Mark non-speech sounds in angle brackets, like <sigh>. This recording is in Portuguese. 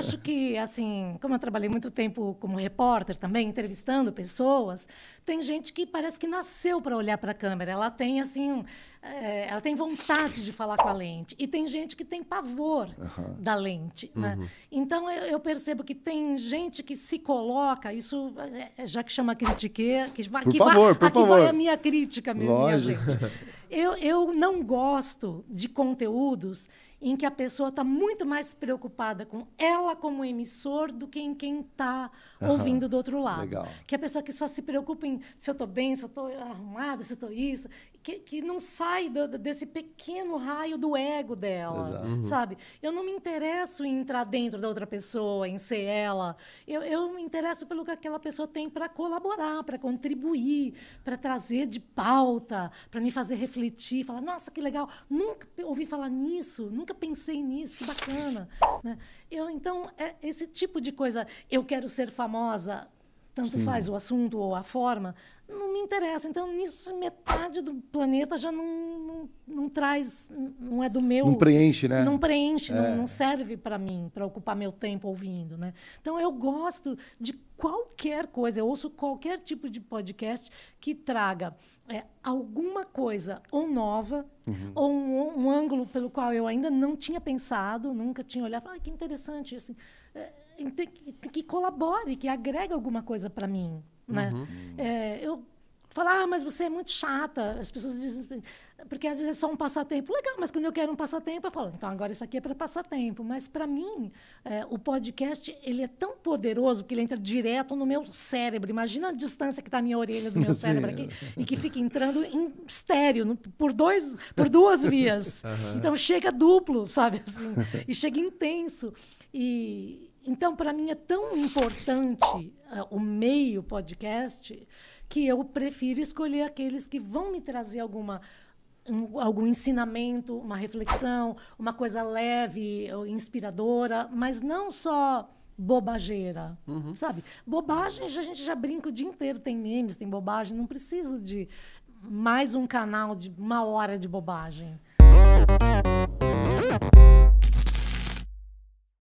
acho que, assim, como eu trabalhei muito tempo como repórter também, entrevistando pessoas, tem gente que parece que nasceu para olhar para a câmera. Ela tem, assim, um, é, ela tem vontade de falar com a lente. E tem gente que tem pavor uhum. da lente. Né? Uhum. Então, eu, eu, percebo que tem gente que se coloca, isso eh, já que chama critiqueira, que, vai, por que favor, vai, por aqui favor. vai a minha crítica, minha, minha gente. Eu, eu não gosto de conteúdos em que a pessoa está muito mais preocupada com ela como emissor do que em quem está uhum. ouvindo do outro lado. Legal. Que é a pessoa que só se preocupa em se eu estou bem, se eu estou arrumada, se eu estou isso. Que, que não sai do, desse pequeno raio do ego dela, Exato. Uhum. sabe? Eu não me interesso em entrar dentro da outra pessoa, em ser ela. Eu, eu me interesso pelo que aquela pessoa tem para colaborar, para contribuir, para trazer de pauta, para me fazer refletir, falar, nossa, que legal, nunca ouvi falar nisso, nunca pensei nisso, que bacana. Né? Eu, então, então, é esse tipo de coisa, eu quero ser famosa, tanto Sim. faz o assunto ou a forma, não me interessa. Então, nisso, metade do planeta já não, não, não traz, não é do meu. Não preenche, né? Não preenche, é. não, não serve para mim, para ocupar meu tempo ouvindo, né? Então, eu gosto de qualquer coisa, eu ouço qualquer tipo de podcast que traga é, alguma coisa ou nova, uhum. ou um, um, ângulo pelo qual eu ainda não tinha pensado, nunca tinha olhado, ah, que interessante, assim, é, que, que colabore, que agregue alguma coisa para mim. Né? Uhum. É, eu falar, ah, mas você é muito chata. As pessoas dizem, assim, porque às vezes é só um passatempo. Legal, mas quando eu quero um passatempo, eu falo, então agora isso aqui é para passatempo. Mas para mim, é, o podcast ele é tão poderoso que ele entra direto no meu cérebro. Imagina a distância que está a minha orelha do meu <laughs> Sim. cérebro aqui e que fica entrando em estéreo, no, por, dois, por duas vias. Uhum. <laughs> Então chega duplo, sabe assim? E chega intenso. E, então, para mim é tão importante uh, o meio podcast que eu prefiro escolher aqueles que vão me trazer alguma algum ensinamento, uma reflexão, uma coisa leve, eh, inspiradora, mas não só bobageira, uhum. sabe? Bobagem, a gente já brinca o dia inteiro, tem memes, tem bobagem, não preciso de mais um canal de uma hora de bobagem.